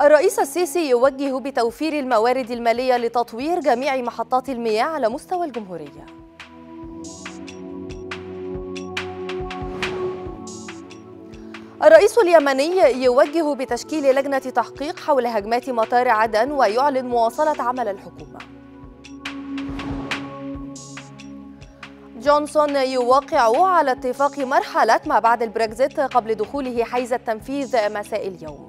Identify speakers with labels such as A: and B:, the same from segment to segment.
A: الرئيس السيسي يوجه بتوفير الموارد المالية لتطوير جميع محطات المياه على مستوى الجمهورية الرئيس اليمني يوجه بتشكيل لجنة تحقيق حول هجمات مطار عدن ويعلن مواصلة عمل الحكومة جونسون يوقع على اتفاق مرحلة ما بعد البريكزيت قبل دخوله حيز التنفيذ مساء اليوم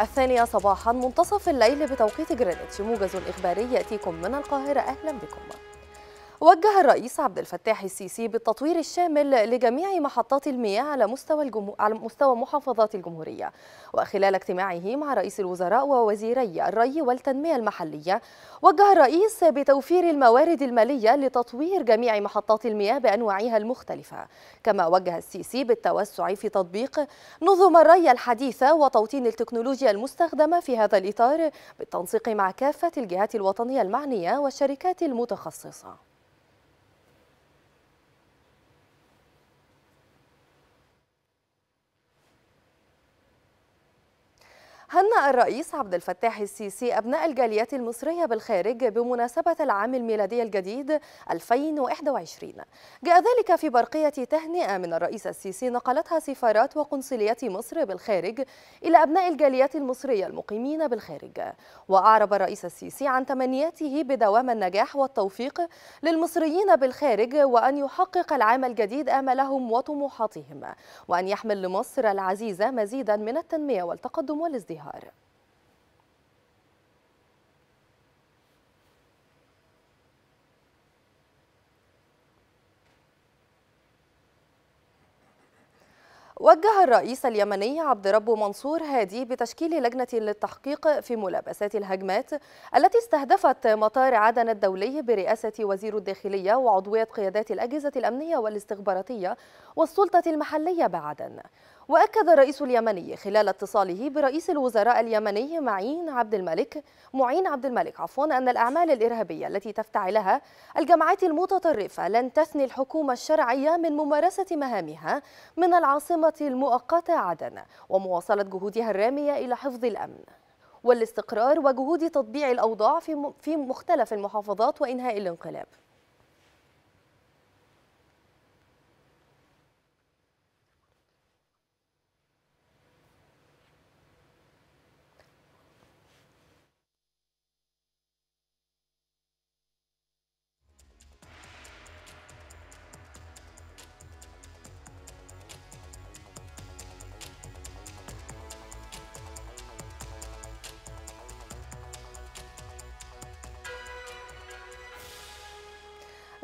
A: الثانية صباحا منتصف الليل بتوقيت جرينتش موجز إخباري يأتيكم من القاهرة أهلا بكم وجه الرئيس عبد الفتاح السيسي بالتطوير الشامل لجميع محطات المياه على مستوى الجمه... على مستوى محافظات الجمهورية وخلال اجتماعه مع رئيس الوزراء ووزيري الري والتنمية المحلية وجه الرئيس بتوفير الموارد المالية لتطوير جميع محطات المياه بأنواعها المختلفة كما وجه السيسي بالتوسع في تطبيق نظم الري الحديثة وتوطين التكنولوجيا المستخدمة في هذا الإطار بالتنسيق مع كافة الجهات الوطنية المعنية والشركات المتخصصة هنأ الرئيس عبد الفتاح السيسي أبناء الجاليات المصرية بالخارج بمناسبة العام الميلادي الجديد 2021 جاء ذلك في برقية تهنئة من الرئيس السيسي نقلتها سفارات وقنصلية مصر بالخارج إلى أبناء الجاليات المصرية المقيمين بالخارج وأعرب الرئيس السيسي عن تمنياته بدوام النجاح والتوفيق للمصريين بالخارج وأن يحقق العام الجديد آمالهم وطموحاتهم وأن يحمل لمصر العزيزة مزيدا من التنمية والتقدم والازدهار النهار وجه الرئيس اليمني عبد ربه منصور هادي بتشكيل لجنة للتحقيق في ملابسات الهجمات التي استهدفت مطار عدن الدولي برئاسة وزير الداخلية وعضوية قيادات الأجهزة الأمنية والاستخباراتية والسلطة المحلية بعدن وأكد الرئيس اليمني خلال اتصاله برئيس الوزراء اليمني معين عبد الملك معين عبد الملك عفوا أن الأعمال الإرهابية التي تفتعلها الجماعات المتطرفة لن تثني الحكومة الشرعية من ممارسة مهامها من العاصمة المؤقتة عدن ومواصلة جهودها الرامية إلى حفظ الأمن والاستقرار وجهود تطبيع الأوضاع في مختلف المحافظات وإنهاء الانقلاب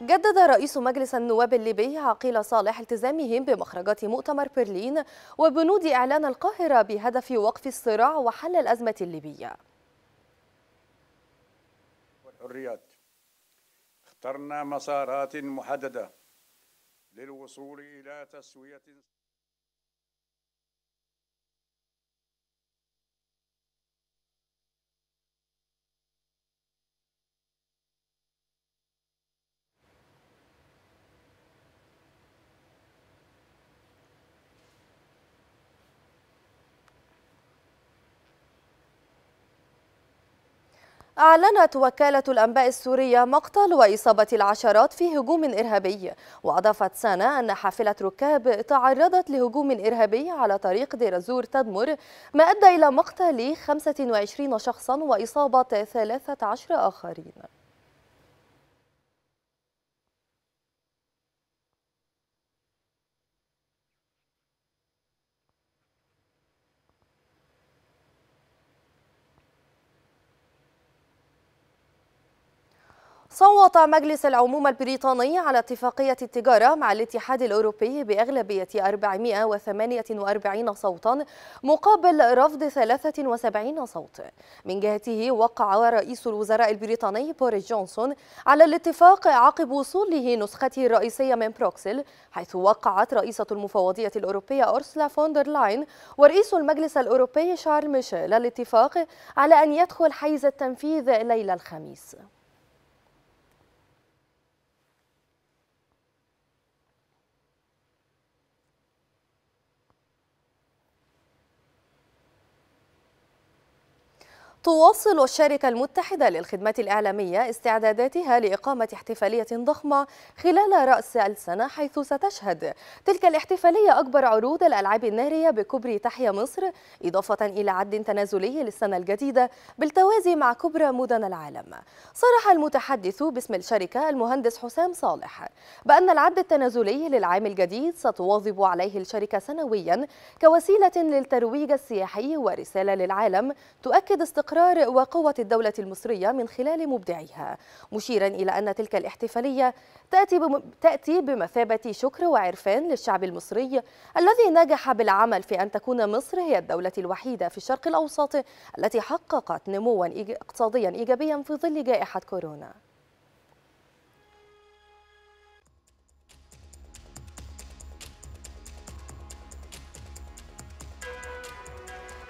A: جدد رئيس مجلس النواب الليبي عقيل صالح التزامهم بمخرجات مؤتمر برلين وبنود إعلان القاهرة بهدف وقف الصراع وحل الأزمة الليبية والحريات اخترنا مسارات محددة للوصول إلى تسوية أعلنت وكالة الأنباء السورية مقتل وإصابة العشرات في هجوم إرهابي وأضافت سانا أن حافلة ركاب تعرضت لهجوم إرهابي على طريق دير الزور تدمر ما أدى إلى مقتل 25 شخصا وإصابة 13 آخرين صوت مجلس العموم البريطاني على اتفاقية التجارة مع الاتحاد الأوروبي بأغلبية 448 صوتا مقابل رفض 73 صوت من جهته وقع رئيس الوزراء البريطاني بوريس جونسون على الاتفاق عقب وصوله نسخته الرئيسية من بروكسل حيث وقعت رئيسة المفوضية الأوروبية أرسلا فوندر لاين ورئيس المجلس الأوروبي شارل ميشيل الاتفاق على أن يدخل حيز التنفيذ ليلة الخميس تواصل الشركة المتحدة للخدمات الإعلامية استعداداتها لإقامة احتفالية ضخمة خلال رأس السنة حيث ستشهد تلك الاحتفالية أكبر عروض الألعاب النارية بكبري تحيا مصر إضافة إلى عد تنازلي للسنة الجديدة بالتوازي مع كبرى مدن العالم صرح المتحدث باسم الشركة المهندس حسام صالح بأن العد التنازلي للعام الجديد ستواظب عليه الشركة سنويا كوسيلة للترويج السياحي ورسالة للعالم تؤكد استقرار الاستقرار وقوة الدولة المصرية من خلال مبدعيها مشيرا إلى أن تلك الاحتفالية تأتي بمثابة شكر وعرفان للشعب المصري الذي نجح بالعمل في أن تكون مصر هي الدولة الوحيدة في الشرق الأوسط التي حققت نموا اقتصاديا إيجابيا في ظل جائحة كورونا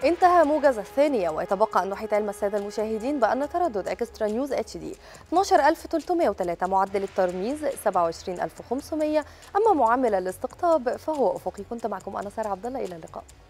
A: انتهى موجز الثانية ويتبقى أن نحيط علم السادة المشاهدين بأن تردد أكسترا نيوز اتش دي 12303 معدل الترميز 27500 أما معامل الاستقطاب فهو أفقي كنت معكم أنا سارة عبد الله إلى اللقاء